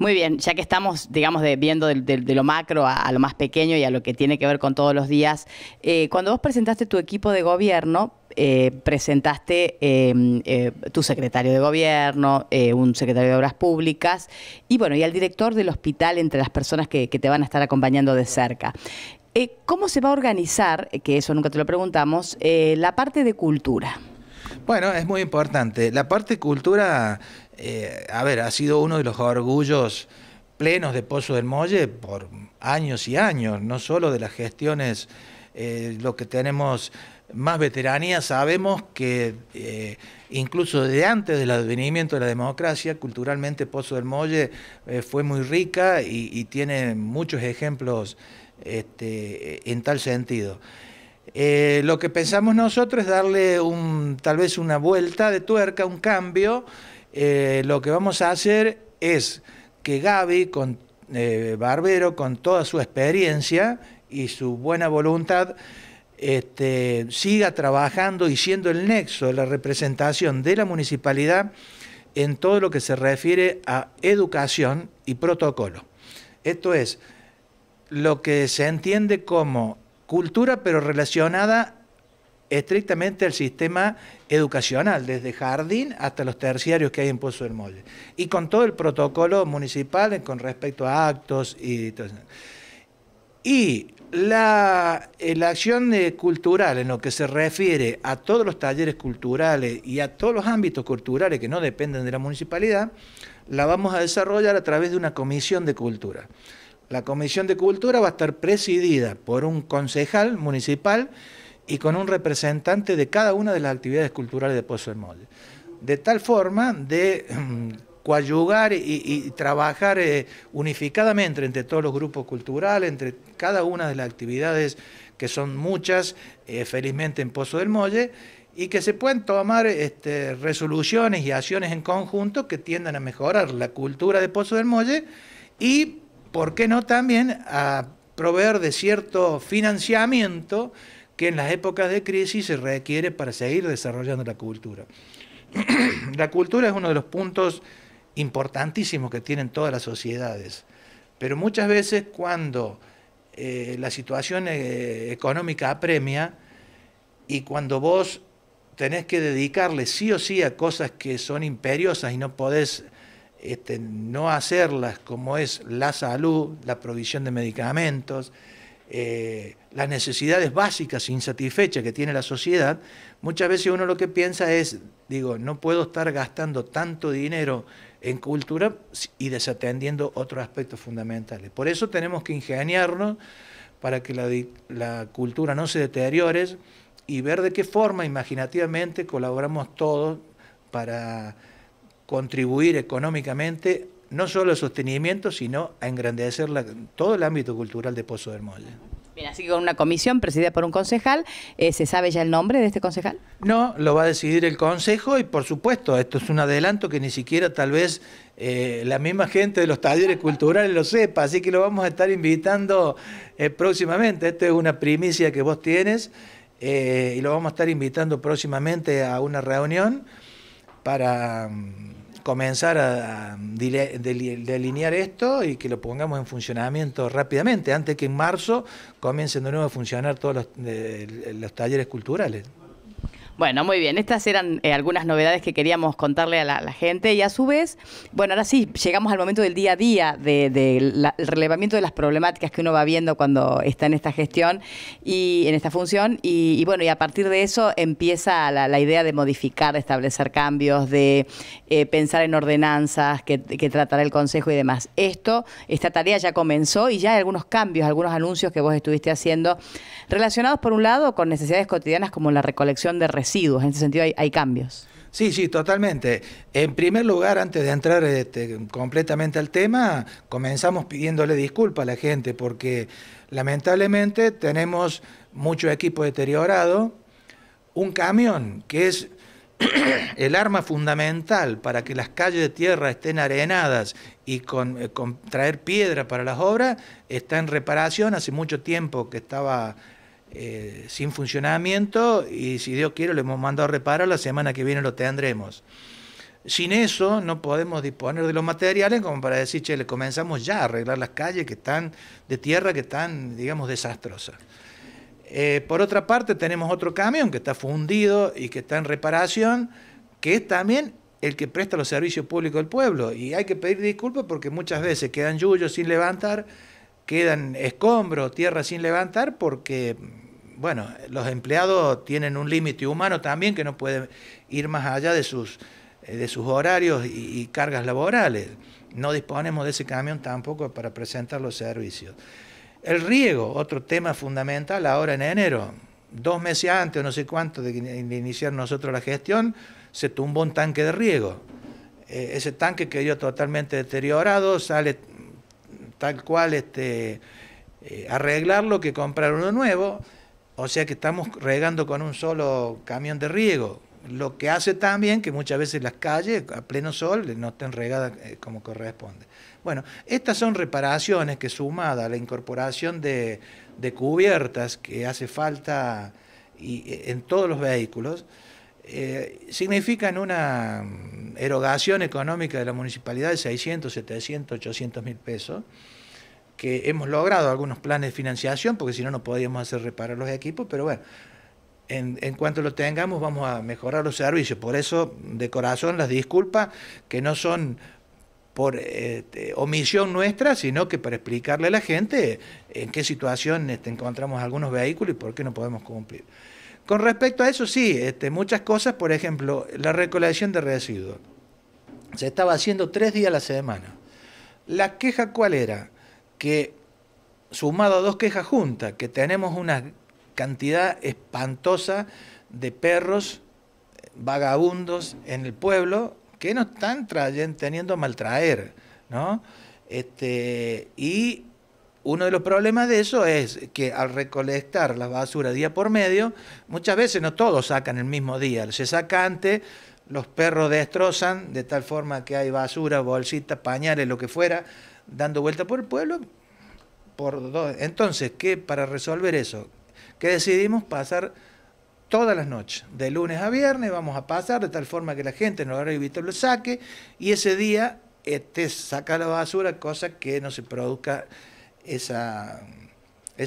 Muy bien, ya que estamos, digamos, viendo de, lo macro a, lo más pequeño y a lo que tiene que ver con todos los días, eh, cuando vos presentaste tu equipo de gobierno, eh, presentaste em, eh, tu secretario de gobierno, un secretario de Obras Públicas y, bueno, y al director del hospital entre las personas que, que te van a estar acompañando de cerca. ¿Cómo se va a organizar, que eso nunca te lo preguntamos, la parte de cultura? Bueno, es muy importante. La parte de cultura eh, a ver, ha sido uno de los orgullos plenos de Pozo del Molle por años y años, no solo de las gestiones, eh, lo que tenemos más veteranía, sabemos que eh, incluso de antes del advenimiento de la democracia, culturalmente Pozo del Molle fue muy rica y, tiene muchos ejemplos este, en tal sentido. lo que pensamos nosotros es darle un, tal vez una vuelta de tuerca, un cambio, eh, lo que vamos a hacer es que Gaby, con eh, Barbero, con toda su experiencia y su buena voluntad, este, siga trabajando y siendo el nexo, de la representación de la municipalidad en todo lo que se refiere a educación y protocolo. Esto es lo que se entiende como cultura, pero relacionada estrictamente el sistema educacional, desde jardín hasta los terciarios que hay en Pozo del Molle, y con todo el protocolo municipal con respecto a actos y todo eso. Y la, eh, la acción cultural en lo que se refiere a todos los talleres culturales y a todos los ámbitos culturales que no dependen de la municipalidad, la vamos a desarrollar a través de una comisión de cultura. La comisión de cultura va a estar presidida por un concejal municipal, y con un representante de cada una de las actividades culturales de Pozo del Molle... De tal forma de mm, coayugar y, trabajar eh, unificadamente entre todos los grupos culturales, entre cada una de las actividades que son muchas, eh, felizmente en Pozo del Molle, y que se pueden tomar este, resoluciones y acciones en conjunto que tiendan a mejorar la cultura de Pozo del Molle y, ¿por qué no también, a proveer de cierto financiamiento que en las épocas de crisis se requiere para seguir desarrollando la cultura. la cultura es uno de los puntos importantísimos que tienen todas las sociedades, pero muchas veces cuando eh, la situación eh, económica apremia y cuando vos tenés que dedicarle sí o sí a cosas que son imperiosas y no podés este, no hacerlas, como es la salud, la provisión de medicamentos, eh, las necesidades básicas insatisfechas que tiene la sociedad, muchas veces uno lo que piensa es, digo, no puedo estar gastando tanto dinero en cultura y desatendiendo otros aspectos fundamentales. Por eso tenemos que ingeniarnos para que la, la cultura no se deteriore y ver de qué forma imaginativamente colaboramos todos para contribuir económicamente no solo el sostenimiento, sino a engrandecer todo el ámbito cultural de Pozo del Mole. Bien, así que con una comisión presidida por un concejal, eh, ¿se sabe ya el nombre de este concejal? No, lo va a decidir el consejo y por supuesto, esto es un adelanto que ni siquiera tal vez eh, la misma gente de los talleres culturales lo sepa, así que lo vamos a estar invitando eh, próximamente. Esto es una primicia que vos tienes y lo vamos a estar invitando próximamente a una reunión para mm, comenzar a delinear esto y que lo pongamos en funcionamiento rápidamente, antes que en marzo comiencen de nuevo a funcionar todos los, los talleres culturales. Bueno, muy bien. Estas eran eh, algunas novedades que queríamos contarle a la, gente y a su vez, bueno, ahora sí, llegamos al momento del día a día, del de, relevamiento de las problemáticas que uno va viendo cuando está en esta gestión y en esta función. Y, bueno, y a partir de eso empieza la, idea de modificar, de establecer cambios, de eh, pensar en ordenanzas que, que tratará el Consejo y demás. Esto, esta tarea ya comenzó y ya hay algunos cambios, algunos anuncios que vos estuviste haciendo relacionados, por un lado, con necesidades cotidianas como la recolección de residuos en ese sentido hay, cambios. Sí, sí, totalmente. En primer lugar, antes de entrar este, completamente al tema, comenzamos pidiéndole disculpas a la gente porque lamentablemente tenemos mucho equipo deteriorado, un camión que es el arma fundamental para que las calles de tierra estén arenadas y eh, con traer piedra para las obras está en reparación, hace mucho tiempo que estaba eh, sin funcionamiento y si Dios quiere le hemos mandado a reparar, la semana que viene lo tendremos. Sin eso no podemos disponer de los materiales como para decir, che, le comenzamos ya a arreglar las calles que están de tierra, que están, digamos, desastrosas. Eh, por otra parte, tenemos otro camión que está fundido y que está en reparación, que es también el que presta los servicios públicos al pueblo. Y hay que pedir disculpas porque muchas veces quedan yuyos sin levantar quedan escombros, tierra sin levantar, porque, bueno, los empleados tienen un límite humano también que no pueden ir más allá de sus, eh, de sus horarios y, cargas laborales. No disponemos de ese camión tampoco para presentar los servicios. El riego, otro tema fundamental ahora en enero, dos meses antes o no sé cuánto de, iniciar nosotros la gestión, se tumbó un tanque de riego. Eh, ese tanque quedó totalmente deteriorado, sale tal cual este, arreglar eh, arreglarlo que comprar uno nuevo. O sea que estamos regando con un solo camión de riego. Lo que hace también que muchas veces las calles a pleno sol no estén regadas eh, como corresponde. Bueno, estas son reparaciones que sumada a la incorporación de, de cubiertas que hace falta y, eh, en todos los vehículos, eh, significan una erogación económica de la municipalidad de 600, 700, 800 mil pesos, que hemos logrado algunos planes de financiación, porque si no, no podíamos hacer reparar los equipos, pero bueno, en, cuanto lo tengamos vamos a mejorar los servicios. Por eso, de corazón, las disculpas que no son por este, omisión nuestra, sino que para explicarle a la gente en qué situación este, encontramos algunos vehículos y por qué no podemos cumplir. Con respecto a eso, sí, este, muchas cosas, por ejemplo, la recolección de residuos. Se estaba haciendo tres días a la semana. La queja cuál era? Que sumado a dos quejas juntas, que tenemos una cantidad espantosa de perros vagabundos en el pueblo que nos están teniendo a maltraer, ¿no? Este, y uno de los problemas de eso es que al recolectar la basura día por medio, muchas veces no todos sacan el mismo día, se saca antes, los perros destrozan de tal forma que hay basura, bolsitas, pañales, lo que fuera, dando vuelta por el pueblo. Por dos. Entonces, ¿qué para resolver eso? Que decidimos pasar todas las noches, de lunes a viernes vamos a pasar de tal forma que la gente en el horario vital lo saque y ese día este saca la basura, cosa que no se produzca ese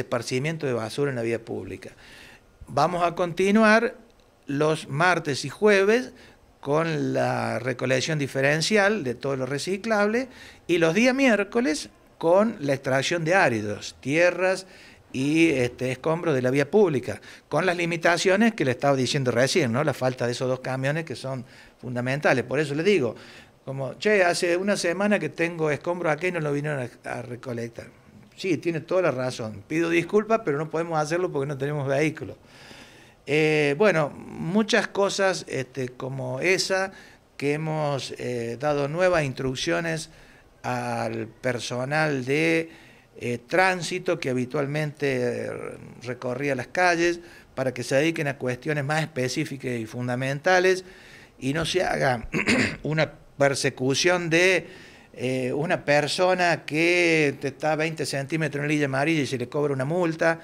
esparcimiento de basura en la vía pública. Vamos a continuar los martes y jueves con la recolección diferencial de todo lo reciclable y los días miércoles con la extracción de áridos, tierras y este, escombros de la vía pública, con las limitaciones que le estaba diciendo recién, ¿no? la falta de esos dos camiones que son fundamentales. Por eso le digo, como, che, hace una semana que tengo escombros aquí y no lo vinieron a recolectar sí, tiene toda la razón. Pido disculpas, pero no podemos hacerlo porque no tenemos vehículo. Eh, bueno, muchas cosas este, como esa que hemos eh, dado nuevas instrucciones al personal de eh, tránsito que habitualmente recorría las calles para que se dediquen a cuestiones más específicas y fundamentales y no se haga una persecución de eh, una persona que está a 20 centímetros en lilla amarilla y se le cobra una multa,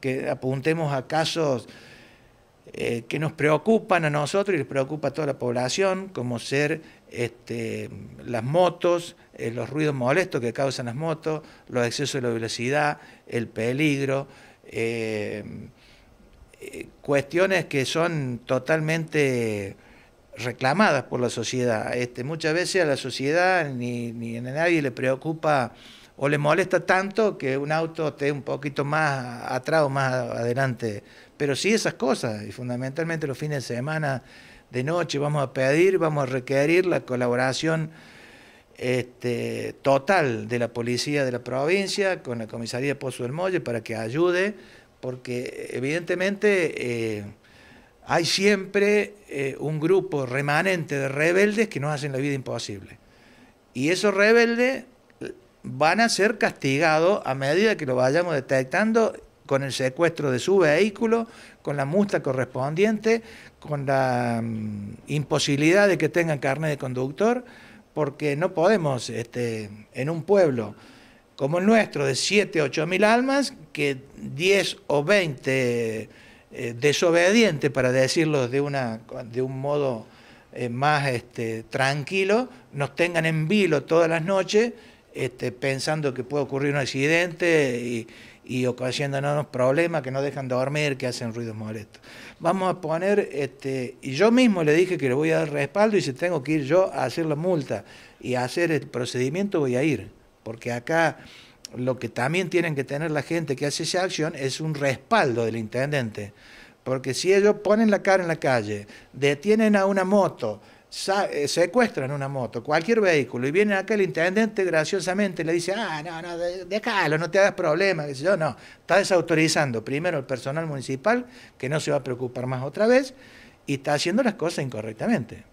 que apuntemos a casos eh, que nos preocupan a nosotros y les preocupa a toda la población, como ser este, las motos, eh, los ruidos molestos que causan las motos, los excesos de la velocidad, el peligro, cuestiones que son totalmente reclamadas por la sociedad. Este, muchas veces a la sociedad ni, a nadie le preocupa o le molesta tanto que un auto esté un poquito más atrás más adelante. Pero sí esas cosas, y fundamentalmente los fines de semana, de noche, vamos a pedir, vamos a requerir la colaboración este, total de la policía de la provincia con la comisaría Pozo del Molle para que ayude, porque evidentemente... Eh, hay siempre eh, un grupo remanente de rebeldes que nos hacen la vida imposible. Y esos rebeldes eh, van a ser castigados a medida que lo vayamos detectando con el secuestro de su vehículo, con la multa correspondiente, con la mm, imposibilidad de que tengan carne de conductor, porque no podemos este, en un pueblo como el nuestro de 7, 8 mil almas, que 10 o 20 eh, desobediente, para decirlo de, una, de un modo eh, más este, tranquilo, nos tengan en vilo todas las noches este, pensando que puede ocurrir un accidente y, y ocasionándonos problemas, que no dejan de dormir, que hacen ruidos molestos. Vamos a poner, este, y yo mismo le dije que le voy a dar respaldo y si tengo que ir yo a hacer la multa y a hacer el procedimiento voy a ir, porque acá lo que también tienen que tener la gente que hace esa acción es un respaldo del intendente. Porque si ellos ponen la cara en la calle, detienen a una moto, eh, secuestran una moto, cualquier vehículo, y viene acá el intendente graciosamente le dice, ah, no, no, déjalo, no te hagas problema, yo, no, está desautorizando primero el personal municipal, que no se va a preocupar más otra vez, y está haciendo las cosas incorrectamente.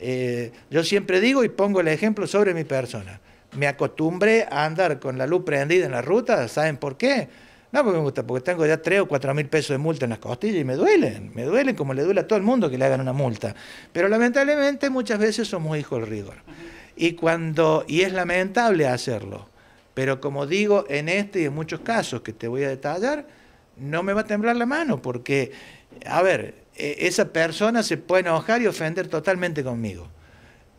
Eh, yo siempre digo y pongo el ejemplo sobre mi persona me acostumbre a andar con la luz prendida en la ruta, ¿saben por qué? No, porque me gusta, porque tengo ya 3 o 4 mil pesos de multa en las costillas y me duelen, me duelen como le duele a todo el mundo que le hagan una multa. Pero lamentablemente muchas veces somos hijos del rigor. Y, cuando, y es lamentable hacerlo. Pero como digo, en este y en muchos casos que te voy a detallar, no me va a temblar la mano porque, a ver, e, esa persona se puede enojar y ofender totalmente conmigo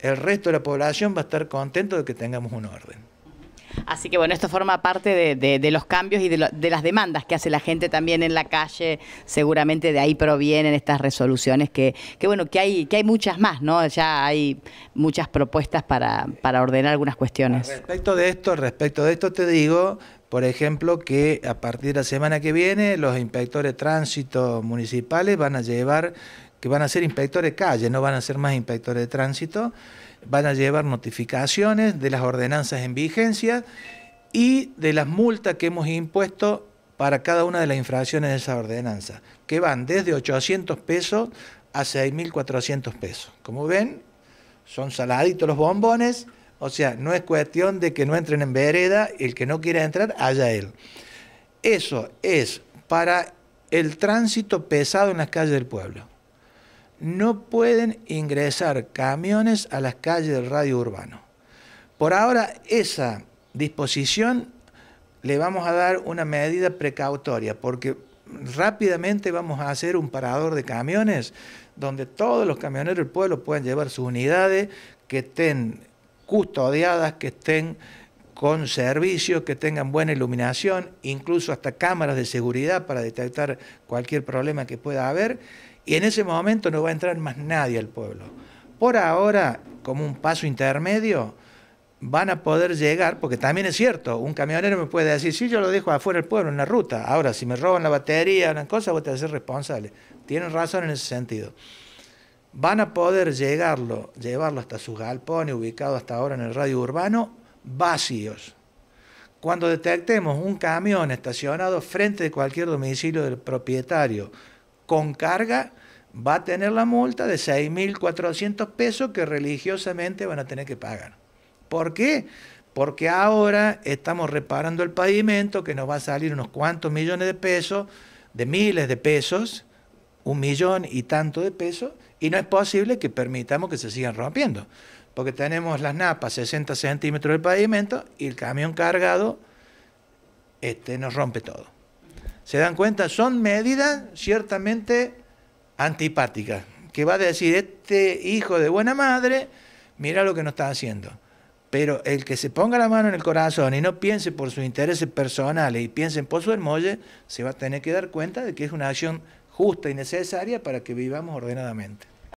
el resto de la población va a estar contento de que tengamos un orden. Así que bueno, esto forma parte de, los cambios y de, las demandas que hace la gente también en la calle. Seguramente de ahí provienen estas resoluciones que, bueno, que hay, que hay muchas más, ¿no? Ya hay muchas propuestas para, para ordenar algunas cuestiones. respecto de esto, respecto de esto te digo, por ejemplo, que a partir de la semana que viene los inspectores de tránsito municipales van a llevar que van a ser inspectores de calle, no van a ser más inspectores de tránsito, van a llevar notificaciones de las ordenanzas en vigencia y de las multas que hemos impuesto para cada una de las infracciones de esa ordenanza, que van desde 800 pesos a 6.400 pesos. Como ven, son saladitos los bombones, o sea, no es cuestión de que no entren en vereda, el que no quiera entrar, haya él. Eso es para el tránsito pesado en las calles del pueblo no pueden ingresar camiones a las calles del radio urbano. Por ahora, esa disposición le vamos a dar una medida precautoria, porque rápidamente vamos a hacer un parador de camiones donde todos los camioneros del pueblo puedan llevar sus unidades que estén custodiadas, que estén con servicios que tengan buena iluminación, incluso hasta cámaras de seguridad para detectar cualquier problema que pueda haber, y en ese momento no va a entrar más nadie al pueblo. Por ahora, como un paso intermedio, van a poder llegar, porque también es cierto, un camionero me puede decir, sí, yo lo dejo afuera del pueblo, en la ruta, ahora si me roban la batería, una cosa, voy a ser responsable. Tienen razón en ese sentido. Van a poder llegarlo, llevarlo hasta sus galpones, ubicado hasta ahora en el radio urbano, vacíos. Cuando detectemos un camión estacionado frente de cualquier domicilio del propietario con carga, va a tener la multa de 6.400 pesos que religiosamente van a tener que pagar. ¿Por qué? Porque ahora estamos reparando el pavimento que nos va a salir unos cuantos millones de pesos, de miles de pesos, un millón y tanto de pesos, y no es posible que permitamos que se sigan rompiendo porque tenemos las napas 60 centímetros del pavimento y el camión cargado este, nos rompe todo. ¿Se dan cuenta? Son medidas ciertamente antipáticas, que va a decir, este hijo de buena madre, mira lo que nos está haciendo. Pero el que se ponga la mano en el corazón y no piense por sus intereses personales y piense por su del se va a tener que dar cuenta de que es una acción justa y necesaria para que vivamos ordenadamente.